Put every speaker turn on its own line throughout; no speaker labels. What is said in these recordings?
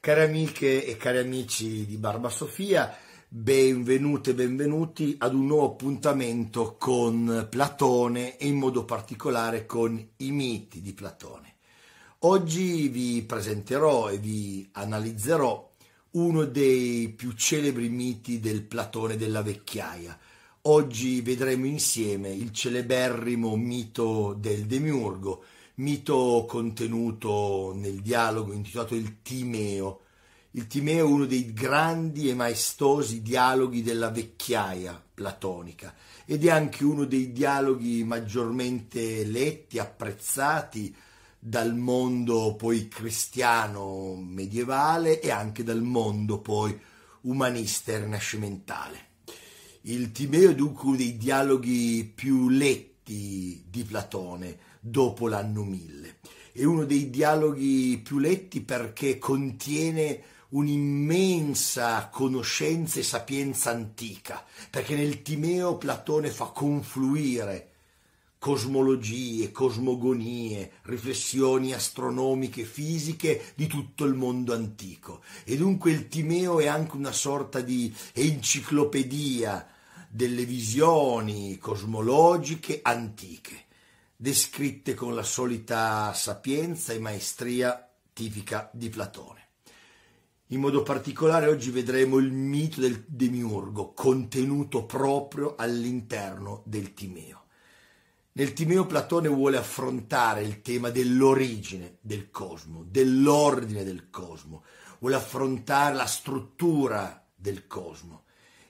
Cari amiche e cari amici di Barba Sofia, benvenute e benvenuti ad un nuovo appuntamento con Platone e in modo particolare con i miti di Platone. Oggi vi presenterò e vi analizzerò uno dei più celebri miti del Platone della vecchiaia, Oggi vedremo insieme il celeberrimo mito del demiurgo, mito contenuto nel dialogo intitolato Il Timeo. Il Timeo è uno dei grandi e maestosi dialoghi della vecchiaia platonica ed è anche uno dei dialoghi maggiormente letti, apprezzati dal mondo poi cristiano medievale e anche dal mondo poi umanista e rinascimentale. Il Timeo è dunque uno dei dialoghi più letti di Platone dopo l'anno 1000. È uno dei dialoghi più letti perché contiene un'immensa conoscenza e sapienza antica, perché nel Timeo Platone fa confluire cosmologie, cosmogonie, riflessioni astronomiche, fisiche di tutto il mondo antico. E dunque il Timeo è anche una sorta di enciclopedia delle visioni cosmologiche antiche, descritte con la solita sapienza e maestria tipica di Platone. In modo particolare oggi vedremo il mito del demiurgo contenuto proprio all'interno del Timeo. Nel Timeo Platone vuole affrontare il tema dell'origine del cosmo, dell'ordine del cosmo, vuole affrontare la struttura del cosmo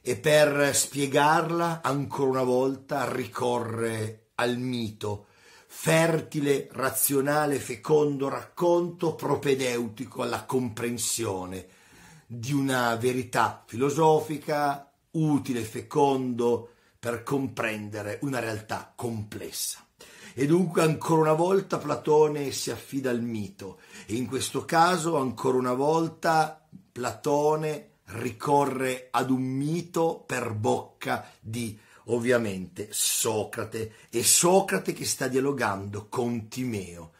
e per spiegarla ancora una volta ricorre al mito, fertile, razionale, fecondo racconto propedeutico alla comprensione di una verità filosofica utile, fecondo per comprendere una realtà complessa. E dunque ancora una volta Platone si affida al mito e in questo caso ancora una volta Platone ricorre ad un mito per bocca di ovviamente Socrate e Socrate che sta dialogando con Timeo.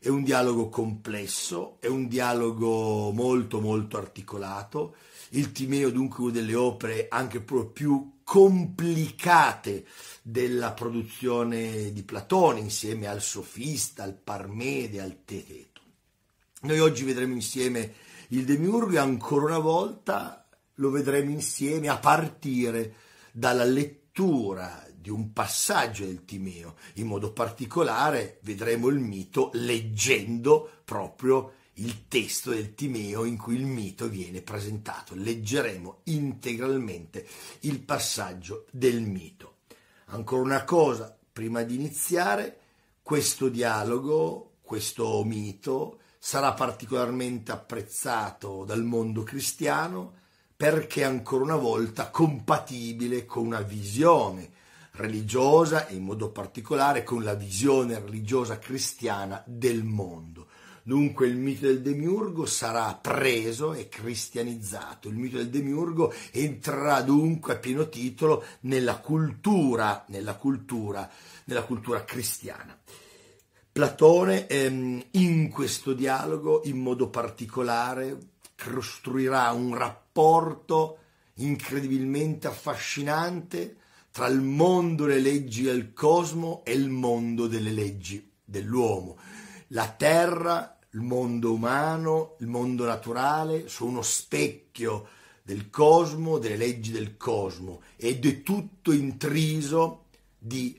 È un dialogo complesso, è un dialogo molto molto articolato. Il Timeo dunque è una delle opere anche più complicate della produzione di Platone insieme al Sofista, al Parmede, al Teteto. Noi oggi vedremo insieme il Demiurgo e ancora una volta lo vedremo insieme a partire dalla lettura di un passaggio del Timeo. In modo particolare vedremo il mito leggendo proprio il testo del Timeo in cui il mito viene presentato. Leggeremo integralmente il passaggio del mito. Ancora una cosa, prima di iniziare, questo dialogo, questo mito, sarà particolarmente apprezzato dal mondo cristiano perché ancora una volta compatibile con una visione religiosa e in modo particolare con la visione religiosa cristiana del mondo. Dunque il mito del demiurgo sarà preso e cristianizzato. Il mito del demiurgo entrerà dunque a pieno titolo nella cultura, nella cultura, nella cultura cristiana. Platone ehm, in questo dialogo in modo particolare costruirà un rapporto incredibilmente affascinante tra il mondo delle leggi del cosmo e il mondo delle leggi dell'uomo. La terra, il mondo umano, il mondo naturale sono uno specchio del cosmo, delle leggi del cosmo ed è tutto intriso di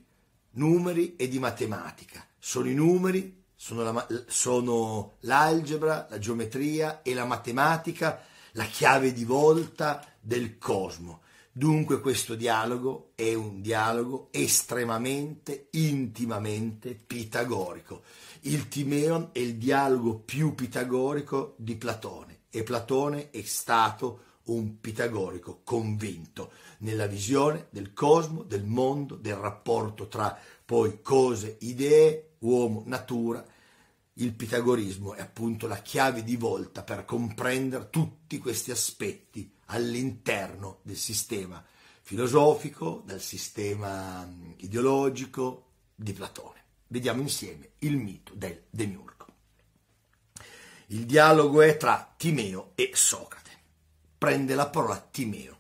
numeri e di matematica sono i numeri, sono, la, sono l'algebra, la geometria e la matematica, la chiave di volta del cosmo. Dunque questo dialogo è un dialogo estremamente, intimamente pitagorico. Il Timeon è il dialogo più pitagorico di Platone e Platone è stato un pitagorico convinto nella visione del cosmo, del mondo, del rapporto tra poi cose, idee uomo, natura, il pitagorismo è appunto la chiave di volta per comprendere tutti questi aspetti all'interno del sistema filosofico, dal sistema mm, ideologico di Platone. Vediamo insieme il mito del demiurgo. Il dialogo è tra Timeo e Socrate. Prende la parola Timeo.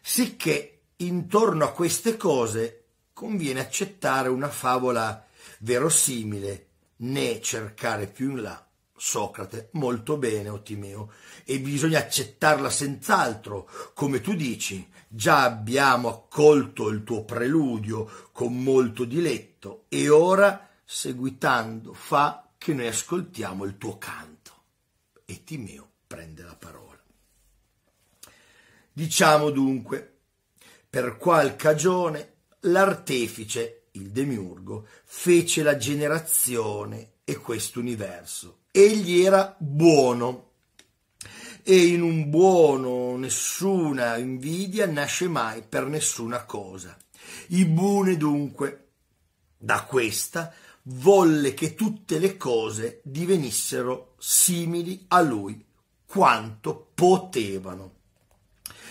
Sicché intorno a queste cose conviene accettare una favola verosimile né cercare più in là. Socrate, molto bene, Ottimeo, e bisogna accettarla senz'altro, come tu dici, già abbiamo accolto il tuo preludio con molto diletto, e ora, seguitando, fa che noi ascoltiamo il tuo canto. E Timeo prende la parola. Diciamo dunque, per qual cagione l'artefice il demiurgo, fece la generazione e questo universo. Egli era buono e in un buono nessuna invidia nasce mai per nessuna cosa. Ibune dunque, da questa, volle che tutte le cose divenissero simili a lui quanto potevano.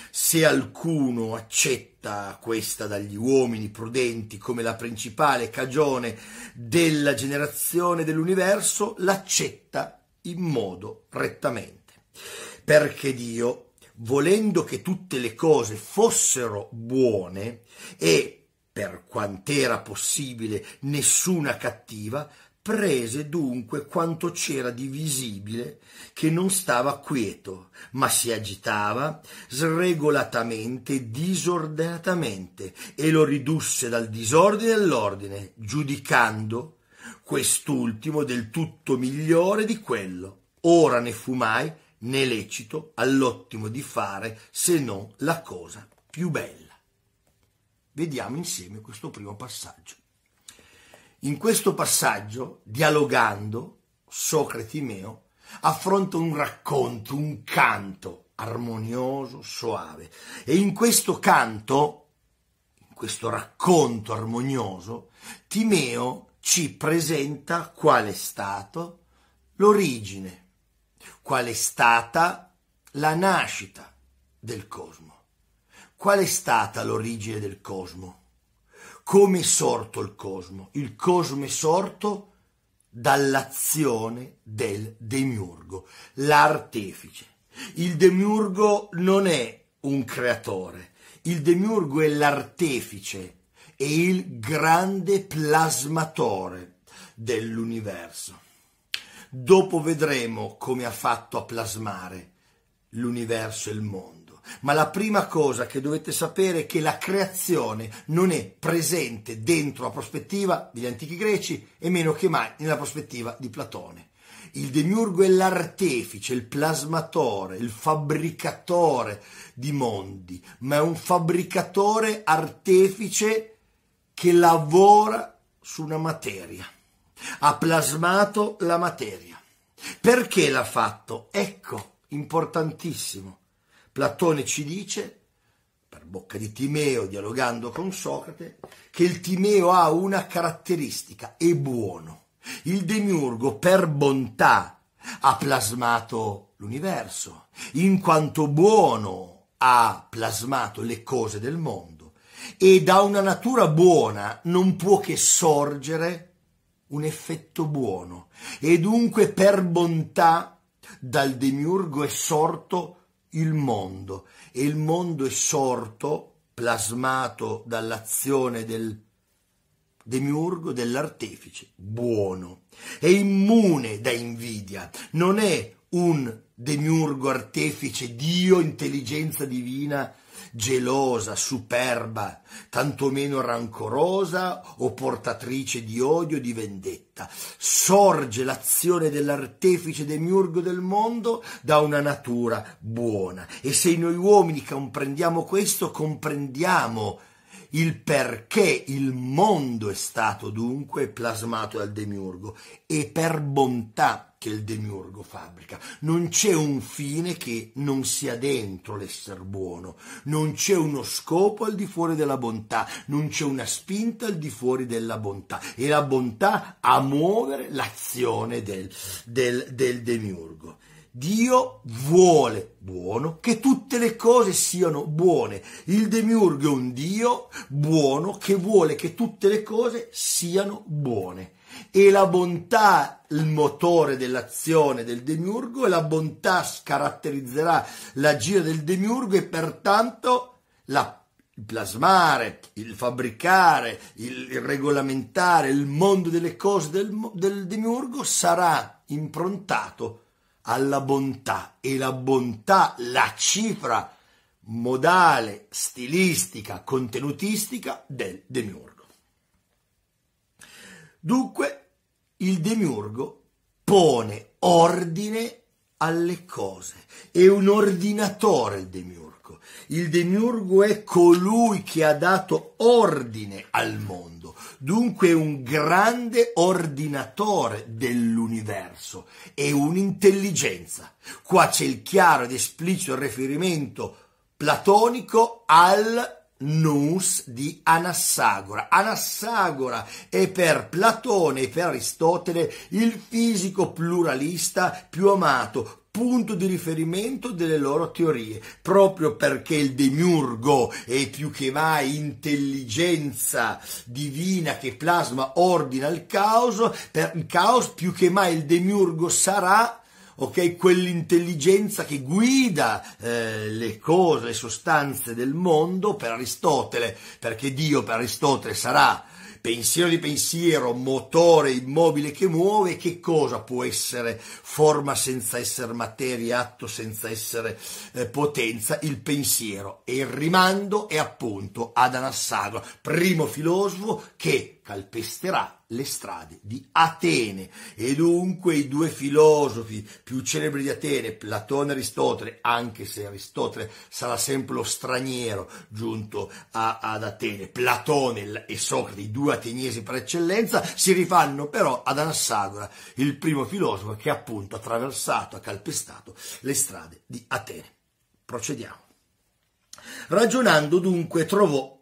Se alcuno accetta detta questa dagli uomini prudenti come la principale cagione della generazione dell'universo, l'accetta in modo rettamente. Perché Dio, volendo che tutte le cose fossero buone e per quant'era possibile nessuna cattiva, Prese dunque quanto c'era di visibile che non stava quieto, ma si agitava sregolatamente, disordinatamente, e lo ridusse dal disordine all'ordine, giudicando quest'ultimo del tutto migliore di quello. Ora ne fu mai né lecito all'ottimo di fare se non la cosa più bella. Vediamo insieme questo primo passaggio. In questo passaggio, dialogando, Socrate Timeo affronta un racconto, un canto armonioso, soave. E in questo canto, in questo racconto armonioso, Timeo ci presenta qual è stato l'origine, qual è stata la nascita del cosmo. Qual è stata l'origine del cosmo? Come è sorto il cosmo? Il cosmo è sorto dall'azione del demiurgo, l'artefice. Il demiurgo non è un creatore, il demiurgo è l'artefice, è il grande plasmatore dell'universo. Dopo vedremo come ha fatto a plasmare l'universo e il mondo ma la prima cosa che dovete sapere è che la creazione non è presente dentro la prospettiva degli antichi greci e meno che mai nella prospettiva di Platone. Il demiurgo è l'artefice, il plasmatore, il fabbricatore di mondi, ma è un fabbricatore artefice che lavora su una materia. Ha plasmato la materia. Perché l'ha fatto? Ecco, importantissimo Platone ci dice, per bocca di Timeo, dialogando con Socrate, che il Timeo ha una caratteristica, è buono. Il demiurgo, per bontà, ha plasmato l'universo, in quanto buono ha plasmato le cose del mondo e da una natura buona non può che sorgere un effetto buono e dunque per bontà dal demiurgo è sorto il mondo e il mondo è sorto, plasmato dall'azione del demiurgo, dell'artefice buono, è immune da invidia, non è un demiurgo artefice, Dio, intelligenza divina, gelosa, superba, tantomeno rancorosa o portatrice di odio, di vendetta sorge l'azione dell'artefice demiurgo del mondo da una natura buona. E se noi uomini comprendiamo questo, comprendiamo il perché il mondo è stato dunque plasmato dal demiurgo e per bontà che il demiurgo fabbrica. Non c'è un fine che non sia dentro l'essere buono, non c'è uno scopo al di fuori della bontà, non c'è una spinta al di fuori della bontà. E la bontà a muovere l'azione del, del, del demiurgo. Dio vuole buono che tutte le cose siano buone. Il demiurgo è un Dio buono che vuole che tutte le cose siano buone. E la bontà, il motore dell'azione del demiurgo, e la bontà caratterizzerà l'agire del demiurgo e pertanto la il plasmare, il fabbricare, il regolamentare il mondo delle cose del, del demiurgo sarà improntato alla bontà e la bontà, la cifra modale, stilistica, contenutistica del demiurgo. Dunque, il demiurgo pone ordine alle cose, è un ordinatore il demiurgo. Il demiurgo è colui che ha dato ordine al mondo Dunque un grande ordinatore dell'universo e un'intelligenza. Qua c'è il chiaro ed esplicito riferimento platonico al Nous di Anassagora. Anassagora è per Platone e per Aristotele il fisico pluralista più amato, punto di riferimento delle loro teorie, proprio perché il demiurgo è più che mai intelligenza divina che plasma ordina il caos, per il caos più che mai il demiurgo sarà ok? Quell'intelligenza che guida eh, le cose, le sostanze del mondo per Aristotele, perché Dio per Aristotele sarà pensiero di pensiero, motore immobile che muove, che cosa può essere forma senza essere materia, atto senza essere eh, potenza? Il pensiero e il rimando è appunto ad Anassagora, primo filosofo che calpesterà le strade di Atene e dunque i due filosofi più celebri di Atene, Platone e Aristotele, anche se Aristotele sarà sempre lo straniero giunto a, ad Atene, Platone e Socrate, i due ateniesi per eccellenza, si rifanno però ad Anassagora, il primo filosofo che appunto ha attraversato, ha calpestato le strade di Atene. Procediamo. Ragionando dunque trovò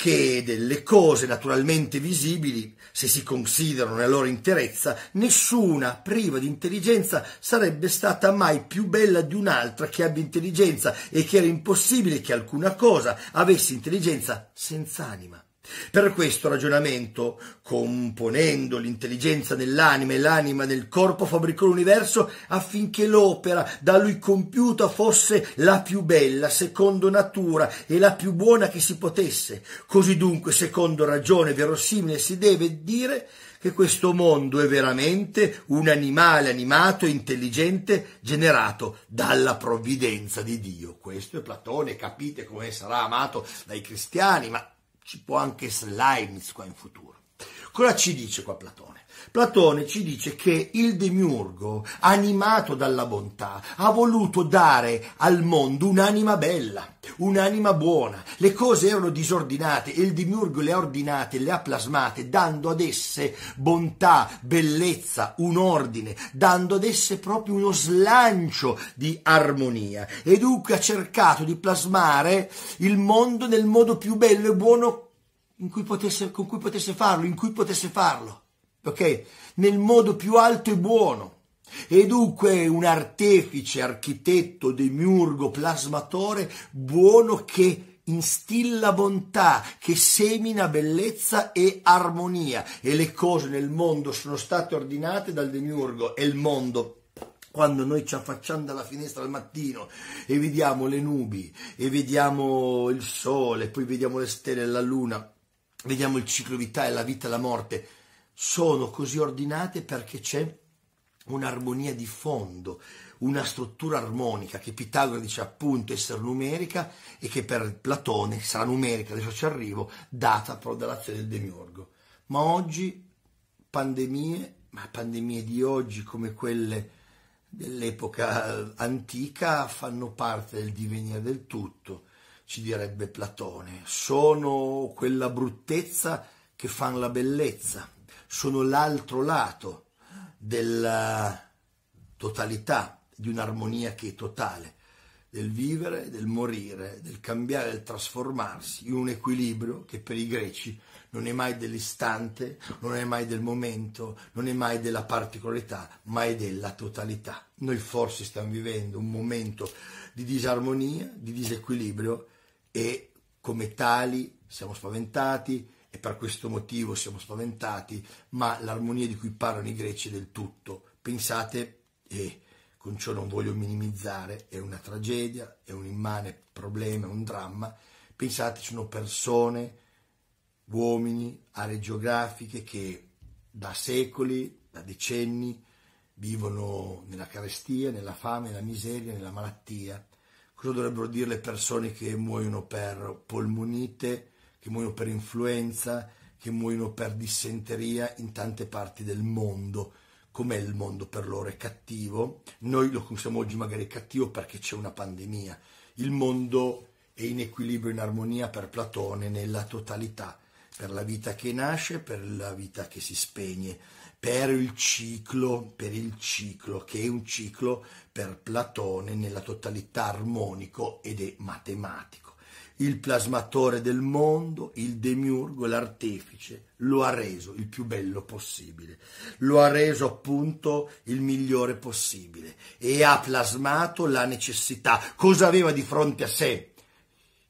che delle cose naturalmente visibili, se si considerano nella loro interezza, nessuna priva di intelligenza sarebbe stata mai più bella di un'altra che abbia intelligenza e che era impossibile che alcuna cosa avesse intelligenza senza anima. Per questo ragionamento, componendo l'intelligenza dell'anima e l'anima del corpo, fabbricò l'universo affinché l'opera da lui compiuta fosse la più bella, secondo natura, e la più buona che si potesse. Così dunque, secondo ragione verosimile, si deve dire che questo mondo è veramente un animale animato e intelligente generato dalla provvidenza di Dio. Questo è Platone, capite come sarà amato dai cristiani, ma ci può anche essere Leibniz qua in futuro. Cosa ci dice qua Platone? Platone ci dice che il demiurgo, animato dalla bontà, ha voluto dare al mondo un'anima bella un'anima buona. Le cose erano disordinate e il demiurgo le ha ordinate, le ha plasmate, dando ad esse bontà, bellezza, un ordine, dando ad esse proprio uno slancio di armonia. E dunque ha cercato di plasmare il mondo nel modo più bello e buono cui potesse, con cui potesse farlo, in cui potesse farlo, ok? Nel modo più alto e buono. E dunque un artefice, architetto, demiurgo, plasmatore, buono che instilla bontà, che semina bellezza e armonia. E le cose nel mondo sono state ordinate dal demiurgo e il mondo quando noi ci affacciamo dalla finestra al mattino e vediamo le nubi e vediamo il sole, poi vediamo le stelle, e la luna, vediamo il ciclo vitale, la vita e la morte, sono così ordinate perché c'è un'armonia di fondo, una struttura armonica che Pitagora dice appunto essere numerica e che per Platone sarà numerica, adesso ci arrivo, data però dall'azione del demiurgo. Ma oggi pandemie, ma pandemie di oggi come quelle dell'epoca antica fanno parte del divenire del tutto, ci direbbe Platone, sono quella bruttezza che fanno la bellezza, sono l'altro lato della totalità, di un'armonia che è totale, del vivere, del morire, del cambiare, del trasformarsi in un equilibrio che per i greci non è mai dell'istante, non è mai del momento, non è mai della particolarità, ma è della totalità. Noi forse stiamo vivendo un momento di disarmonia, di disequilibrio e come tali siamo spaventati, e per questo motivo siamo spaventati, ma l'armonia di cui parlano i greci è del tutto. Pensate, e con ciò non voglio minimizzare, è una tragedia, è un immane problema, è un dramma, pensate, ci sono persone, uomini, aree geografiche che da secoli, da decenni, vivono nella carestia, nella fame, nella miseria, nella malattia. Cosa dovrebbero dire le persone che muoiono per polmonite, che muoiono per influenza, che muoiono per dissenteria in tante parti del mondo. Com'è il mondo per loro? È cattivo? Noi lo consideriamo oggi magari cattivo perché c'è una pandemia. Il mondo è in equilibrio, in armonia per Platone nella totalità, per la vita che nasce, per la vita che si spegne, per il ciclo, per il ciclo, che è un ciclo per Platone nella totalità armonico ed è matematico il plasmatore del mondo, il demiurgo, l'artefice, lo ha reso il più bello possibile, lo ha reso appunto il migliore possibile e ha plasmato la necessità. Cosa aveva di fronte a sé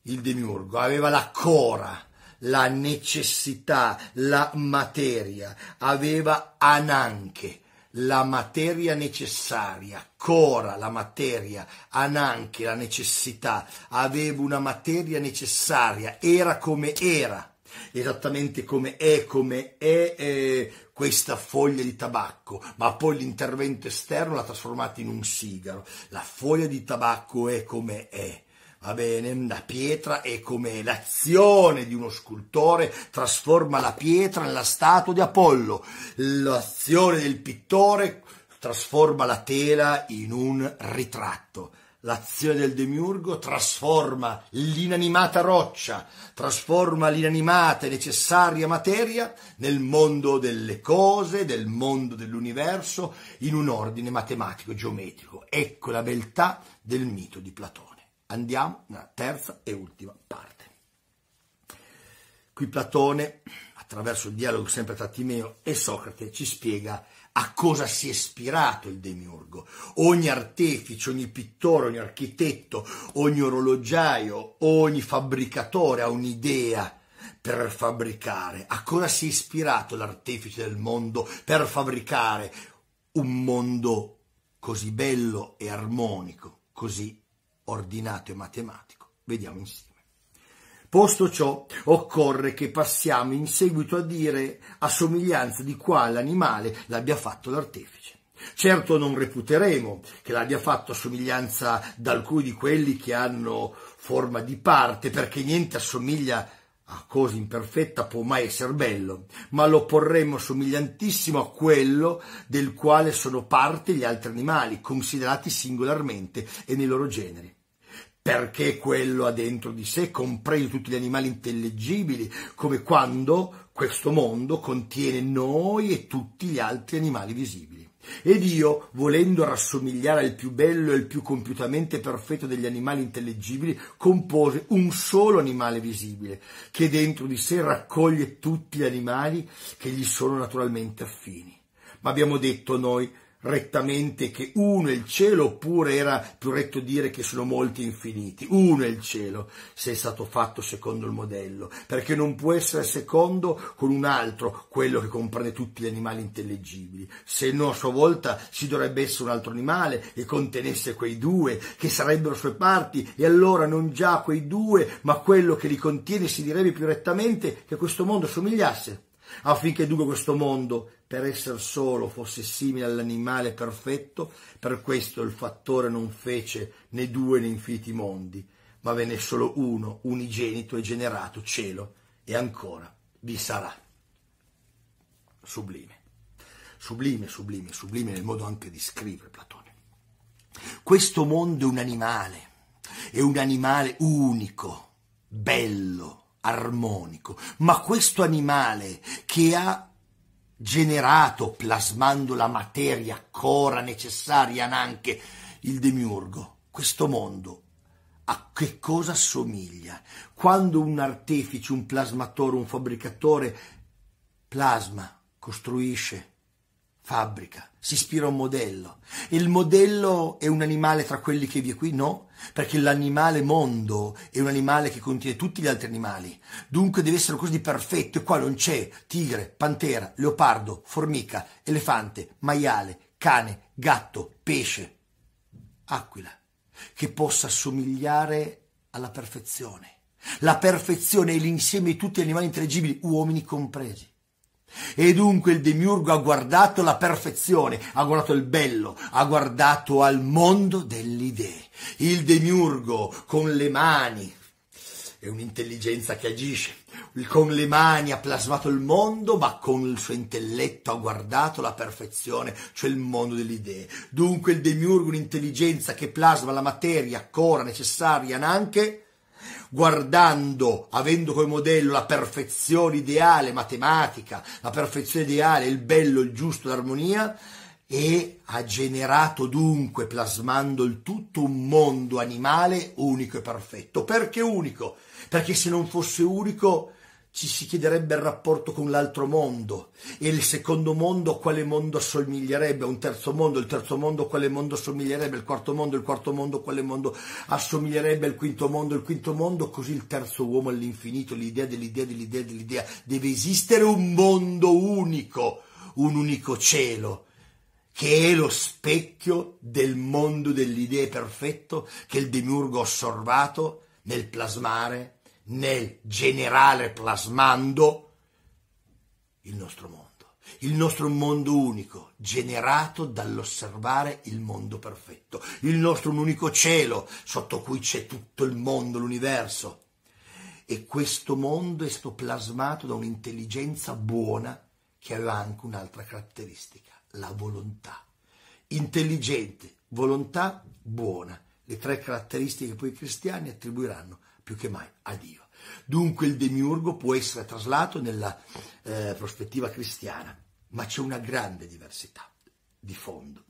il demiurgo? Aveva la cora, la necessità, la materia, aveva ananche la materia necessaria, cora la materia, ananche la necessità, avevo una materia necessaria, era come era, esattamente come è, come è eh, questa foglia di tabacco, ma poi l'intervento esterno l'ha trasformata in un sigaro, la foglia di tabacco è come è va bene, la pietra è come l'azione di uno scultore trasforma la pietra nella statua di Apollo, l'azione del pittore trasforma la tela in un ritratto. L'azione del demiurgo trasforma l'inanimata roccia, trasforma l'inanimata e necessaria materia nel mondo delle cose, del mondo dell'universo, in un ordine matematico e geometrico. Ecco la beltà del mito di Platone. Andiamo nella terza e ultima parte. Qui Platone, attraverso il dialogo sempre tra Timeo e Socrate, ci spiega a cosa si è ispirato il demiurgo. Ogni artefice, ogni pittore, ogni architetto, ogni orologiaio, ogni fabbricatore ha un'idea per fabbricare. A cosa si è ispirato l'artefice del mondo per fabbricare un mondo così bello e armonico, così ordinato e matematico. Vediamo insieme. Posto ciò, occorre che passiamo in seguito a dire a somiglianza di quale animale l'abbia fatto l'artefice. Certo non reputeremo che l'abbia fatto a somiglianza da alcuni di quelli che hanno forma di parte, perché niente assomiglia a cosa imperfetta può mai essere bello, ma lo porremo somigliantissimo a quello del quale sono parte gli altri animali, considerati singolarmente e nei loro generi perché quello ha dentro di sé, compreso tutti gli animali intellegibili, come quando questo mondo contiene noi e tutti gli altri animali visibili. Ed Dio, volendo rassomigliare al più bello e il più compiutamente perfetto degli animali intellegibili, compose un solo animale visibile, che dentro di sé raccoglie tutti gli animali che gli sono naturalmente affini. Ma abbiamo detto noi, rettamente che uno è il cielo oppure era più retto dire che sono molti infiniti. Uno è il cielo se è stato fatto secondo il modello, perché non può essere secondo con un altro, quello che comprende tutti gli animali intellegibili. Se no a sua volta ci dovrebbe essere un altro animale che contenesse quei due, che sarebbero sue parti, e allora non già quei due, ma quello che li contiene si direbbe più rettamente che questo mondo somigliasse affinché dunque questo mondo per essere solo fosse simile all'animale perfetto, per questo il fattore non fece né due né infiniti mondi, ma ve n'è solo uno, unigenito e generato, cielo, e ancora vi sarà. Sublime. Sublime, sublime, sublime nel modo anche di scrivere Platone. Questo mondo è un animale, è un animale unico, bello, armonico, ma questo animale che ha generato plasmando la materia cora necessaria anche il demiurgo, questo mondo a che cosa somiglia? Quando un artefice, un plasmatore, un fabbricatore plasma, costruisce, fabbrica, si ispira a un modello. Il modello è un animale tra quelli che vi è qui? No, perché l'animale mondo è un animale che contiene tutti gli altri animali, dunque deve essere così perfetto e qua non c'è tigre, pantera, leopardo, formica, elefante, maiale, cane, gatto, pesce, aquila, che possa somigliare alla perfezione. La perfezione è l'insieme di tutti gli animali intelligibili, uomini compresi. E dunque il demiurgo ha guardato la perfezione, ha guardato il bello, ha guardato al mondo delle idee. Il demiurgo con le mani è un'intelligenza che agisce. Con le mani ha plasmato il mondo, ma con il suo intelletto ha guardato la perfezione, cioè il mondo delle idee. Dunque il demiurgo è un'intelligenza che plasma la materia, ancora necessaria, anche guardando, avendo come modello la perfezione ideale matematica, la perfezione ideale, il bello, il giusto, l'armonia, e ha generato dunque, plasmando il tutto, un mondo animale unico e perfetto. Perché unico? Perché se non fosse unico ci si chiederebbe il rapporto con l'altro mondo e il secondo mondo a quale mondo assomiglierebbe, un terzo mondo, il terzo mondo a quale mondo assomiglierebbe, il quarto mondo, il quarto mondo a quale mondo assomiglierebbe, il quinto mondo, il quinto mondo, così il terzo uomo all'infinito, l'idea dell'idea dell'idea dell'idea, deve esistere un mondo unico, un unico cielo che è lo specchio del mondo dell'idea perfetto che il demiurgo ha osservato nel plasmare nel generale plasmando il nostro mondo, il nostro mondo unico, generato dall'osservare il mondo perfetto, il nostro un unico cielo sotto cui c'è tutto il mondo, l'universo. E questo mondo è stato plasmato da un'intelligenza buona che aveva anche un'altra caratteristica, la volontà. Intelligente, volontà buona, le tre caratteristiche che poi i cristiani attribuiranno più che mai a Dio. Dunque il demiurgo può essere traslato nella eh, prospettiva cristiana, ma c'è una grande diversità di fondo.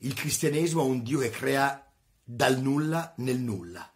Il cristianesimo ha un Dio che crea dal nulla nel nulla.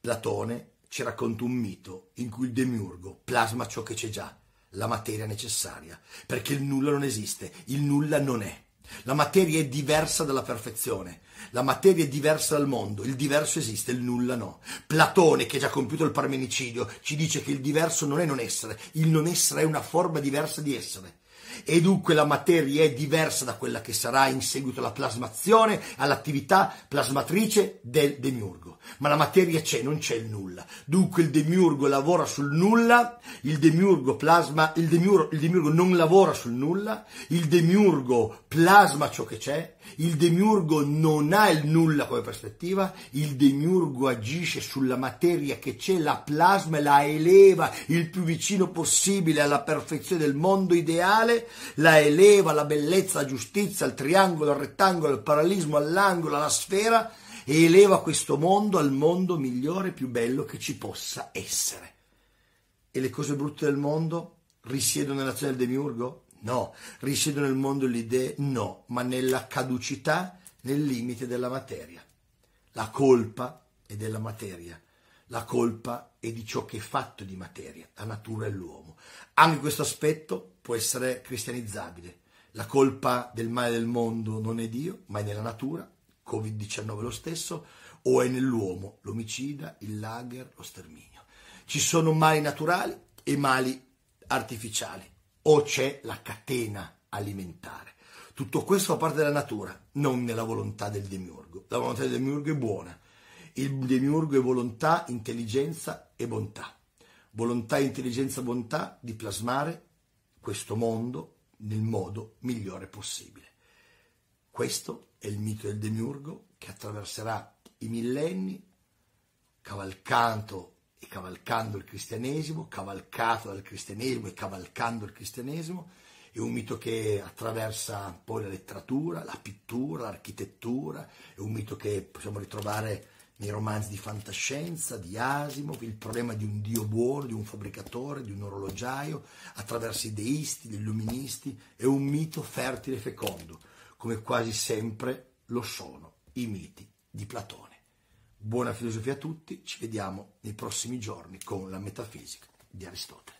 Platone ci racconta un mito in cui il demiurgo plasma ciò che c'è già, la materia necessaria, perché il nulla non esiste, il nulla non è. La materia è diversa dalla perfezione, la materia è diversa dal mondo, il diverso esiste, il nulla no. Platone, che ha già compiuto il parmenicidio, ci dice che il diverso non è non essere, il non essere è una forma diversa di essere e dunque la materia è diversa da quella che sarà in seguito alla plasmazione, all'attività plasmatrice del demiurgo. Ma la materia c'è, non c'è il nulla. Dunque il demiurgo lavora sul nulla, il demiurgo plasma, il demiurgo, il demiurgo non lavora sul nulla, il demiurgo plasma ciò che c'è, il demiurgo non ha il nulla come prospettiva, il demiurgo agisce sulla materia che c'è, la plasma e la eleva il più vicino possibile alla perfezione del mondo ideale, la eleva alla bellezza, alla giustizia, al triangolo, al rettangolo, al parallelismo, all'angolo, alla sfera e eleva questo mondo al mondo migliore e più bello che ci possa essere. E le cose brutte del mondo risiedono nell'azione del demiurgo? No. risiedono nel mondo le idee? No, ma nella caducità, nel limite della materia. La colpa è della materia. La colpa è di ciò che è fatto di materia, la natura e l'uomo. Anche questo aspetto può essere cristianizzabile. La colpa del male del mondo non è Dio, ma è nella natura, Covid-19 lo stesso, o è nell'uomo, l'omicida, il lager, lo sterminio. Ci sono mali naturali e mali artificiali o c'è la catena alimentare. Tutto questo fa parte della natura, non nella volontà del demiurgo. La volontà del demiurgo è buona. Il demiurgo è volontà, intelligenza e bontà. Volontà, intelligenza, e bontà di plasmare questo mondo nel modo migliore possibile. Questo è il mito del demiurgo che attraverserà i millenni cavalcando e cavalcando il cristianesimo, cavalcato dal cristianesimo e cavalcando il cristianesimo, è un mito che attraversa poi la letteratura, la pittura, l'architettura, è un mito che possiamo ritrovare nei romanzi di fantascienza, di Asimov, il problema di un dio buono, di un fabbricatore, di un orologiaio, attraverso i deisti, gli illuministi, è un mito fertile e fecondo, come quasi sempre lo sono i miti di Platone. Buona filosofia a tutti, ci vediamo nei prossimi giorni con la metafisica di Aristotele.